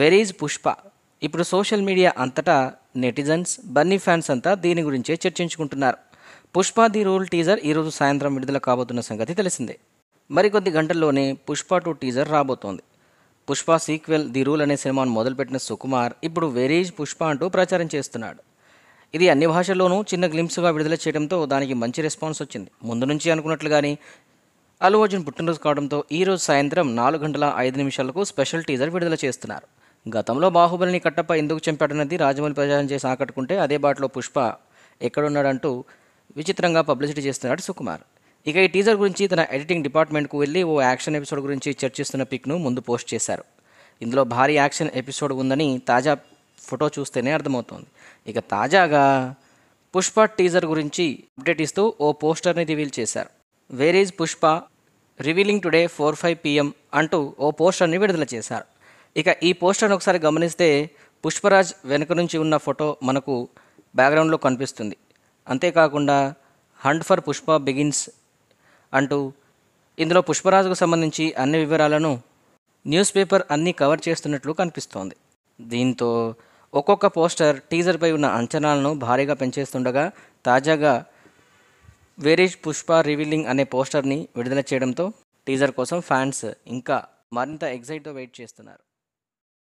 వెరీజ్ పుష్ప ఇప్పుడు social media అంతటా netizens Bunny fans అంతా దీని గురించే చర్చించుకుంటున్నారు పుష్ప ది రూల్ టీజర్ ఈరోజు సాయంత్రం విడుదల కాబోతున్న సంగతి తెలిసిందే మరికొద్ది గంటల్లోనే పుష్ప టూ టీజర్ రాబోతోంది పుష్ప సీక్వెల్ ది రూల్ అనే సినిమాను మొదలుపెట్టిన సుకుమార్ ఇప్పుడు వెరీజ్ పుష్ప అంటూ ప్రచారం చేస్తున్నాడు ఇది అన్ని భాషల్లోనూ చిన్న గ్లింప్స్గా విడుదల చేయడంతో దానికి మంచి రెస్పాన్స్ వచ్చింది ముందు నుంచి అనుకున్నట్లుగానే అల్లు అర్జున్ పుట్టినరోజు కావడంతో ఈరోజు సాయంత్రం నాలుగు గంటల ఐదు నిమిషాలకు స్పెషల్ టీజర్ విడుదల చేస్తున్నారు గతంలో బాహుబలిని కట్టప్ప ఎందుకు చంపాడన్నది రాజమౌళి ప్రచారం చేసి ఆకట్టుకుంటే అదే బాటలో పుష్ప ఎక్కడున్నాడంటూ విచిత్రంగా పబ్లిసిటీ చేస్తున్నాడు సుకుమార్ ఇక ఈ టీజర్ గురించి తన ఎడిటింగ్ డిపార్ట్మెంట్కు వెళ్ళి ఓ యాక్షన్ ఎపిసోడ్ గురించి చర్చిస్తున్న పిక్ను ముందు పోస్ట్ చేశారు ఇందులో భారీ యాక్షన్ ఎపిసోడ్ ఉందని తాజా ఫోటో చూస్తేనే అర్థమవుతోంది ఇక తాజాగా పుష్ప టీజర్ గురించి అప్డేట్ ఇస్తూ ఓ పోస్టర్ని రివీల్ చేశారు where is Pushpa revealing today four five PM అంటూ ఓ పోస్టర్ని విడుదల చేశారు ఇక ఈ పోస్టర్ని ఒకసారి గమనిస్తే పుష్పరాజ్ వెనుక నుంచి ఉన్న ఫోటో మనకు బ్యాక్గ్రౌండ్లో కనిపిస్తుంది అంతేకాకుండా హంట్ ఫర్ పుష్ప బిగిన్స్ అంటూ ఇందులో పుష్పరాజుకు సంబంధించి అన్ని వివరాలను న్యూస్ పేపర్ అన్నీ కవర్ చేస్తున్నట్లు కనిపిస్తోంది దీంతో ఒక్కొక్క పోస్టర్ టీజర్పై ఉన్న అంచనాలను భారీగా పెంచేస్తుండగా తాజాగా వేరీజ్ పుష్ప రివీలింగ్ అనే పోస్టర్ని విడుదల చేయడంతో టీజర్ కోసం ఫ్యాన్స్ ఇంకా మరింత ఎగ్జైట్తో వెయిట్ చేస్తున్నారు